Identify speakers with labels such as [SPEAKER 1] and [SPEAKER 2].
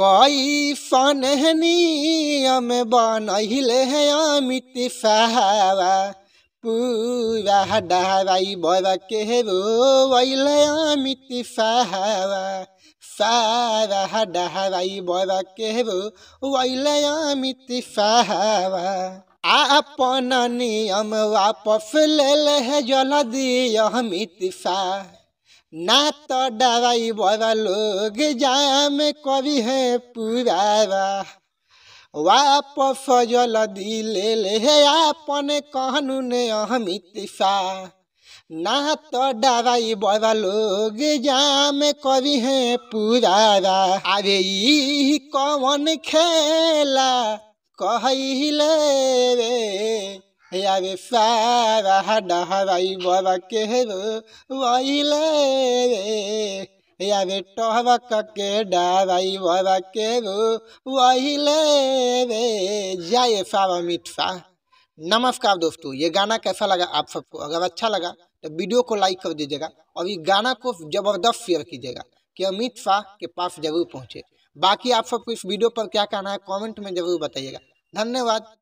[SPEAKER 1] কই ফানহনি আমে বানাইলে আমিতে ফাহাওয়া পুরা হাডাহারাই বরা কেহেবো আইলে আমিতে ফাহাওয়া সারা হাডাহারাই বরা কেহেবো আইলে আমিতে ফাহাওয়া আপনা নিয়ম वापस ले ले जला दिया हम इतफा ना तो डराई बड़ा लोग जाम कवि है पुराबा वाप जल दिल ले आपन कहनु ने अहमित सा ना तो डराई बड़ा लोग जाम कवि है पुराबा अरे कौन खेला कहले रे यावे के के ले जाए नमस्कार दोस्तों ये गाना कैसा लगा आप सबको अगर अच्छा लगा तो वीडियो को लाइक कर दीजिएगा और इस गाना को ज़बरदस्त शेयर कीजिएगा कि अमित शाह के पास जरूर पहुँचे बाकी आप सबको इस वीडियो पर क्या कहना है कमेंट में ज़रूर बताइएगा धन्यवाद